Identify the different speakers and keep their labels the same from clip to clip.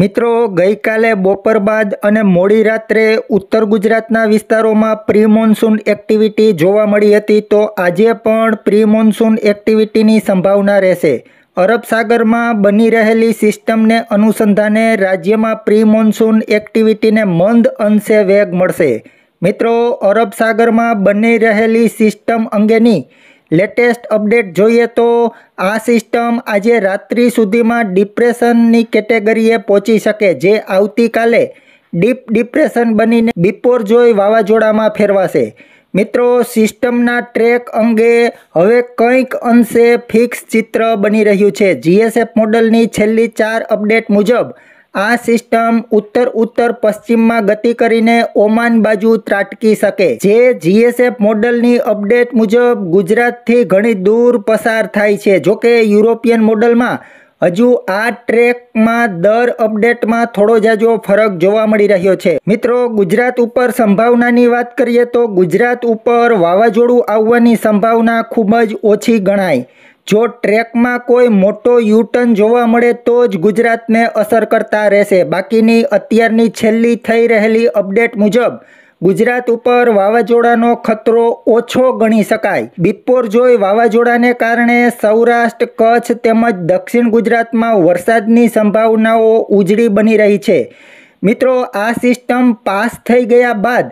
Speaker 1: મિત્રો ગઈકાલે બપોર બાદ અને મોડી રાત્રે ઉત્તર ગુજરાતના વિસ્તારોમાં પ્રી મોન્સૂન એક્ટિવિટી જોવા મળી હતી તો આજે પણ પ્રી મોન્સૂન એક્ટિવિટીની સંભાવના રહેશે અરબસાગરમાં બની રહેલી સિસ્ટમને અનુસંધાને રાજ્યમાં પ્રી મોન્સૂન એક્ટિવિટીને મંદ અંશે વેગ મળશે મિત્રો અરબસાગરમાં બની રહેલી સિસ્ટમ અંગેની લેટેસ્ટ અપડેટ જોઈએ તો આ સિસ્ટમ આજે રાત્રિ સુધીમાં ડિપ્રેશનની કેટેગરીએ પહોંચી શકે જે આવતીકાલે ડીપ ડિપ્રેશન બનીને બિપોર જોઈ વાવાઝોડામાં ફેરવાશે મિત્રો સિસ્ટમના ટ્રેક અંગે હવે કંઈક અંશે ફિક્સ ચિત્ર બની રહ્યું છે જીએસએફ મોડલની છેલ્લી ચાર અપડેટ મુજબ આ સિસ્ટમ ઉત્તર ઉત્તર પશ્ચિમમાં ગતિ કરીને ઓમાન બાજુ ત્રાટકી શકે જે જીએસએફ મોડલની અપડેટ મુજબ ગુજરાતથી ઘણી દૂર પસાર થાય છે જોકે યુરોપિયન મોડલમાં હજુ આ ટ્રેકમાં દર અપડેટમાં થોડો જાજો ફરક જોવા મળી રહ્યો છે મિત્રો ગુજરાત ઉપર સંભાવનાની વાત કરીએ તો ગુજરાત ઉપર વાવાઝોડું આવવાની સંભાવના ખૂબ જ ઓછી ગણાય જો ટ્રેકમાં કોઈ મોટો યુટર્ન જોવા મળે તો જ ગુજરાતને અસર કરતા રહેશે બાકીની અત્યારની છેલ્લી થઈ રહેલી અપડેટ મુજબ ગુજરાત ઉપર વાવાઝોડાનો ખતરો ઓછો ગણી શકાય જોઈ વાવાઝોડાને કારણે સૌરાષ્ટ્ર કચ્છ તેમજ દક્ષિણ ગુજરાતમાં વરસાદની સંભાવનાઓ ઉજળી બની રહી છે મિત્રો આ સિસ્ટમ પાસ થઈ ગયા બાદ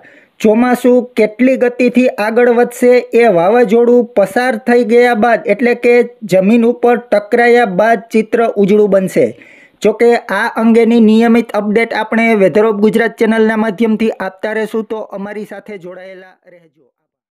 Speaker 1: ચોમાસું કેટલી ગતિથી આગળ વધશે એ વાવાઝોડું પસાર થઈ ગયા બાદ એટલે કે જમીન ઉપર ટકરાયા બાદ ચિત્ર ઉજળું બનશે જોકે આ અંગેની નિયમિત અપડેટ આપણે વેધર ઓફ ગુજરાત ચેનલના માધ્યમથી આપતા રહેશું તો અમારી સાથે જોડાયેલા રહેજો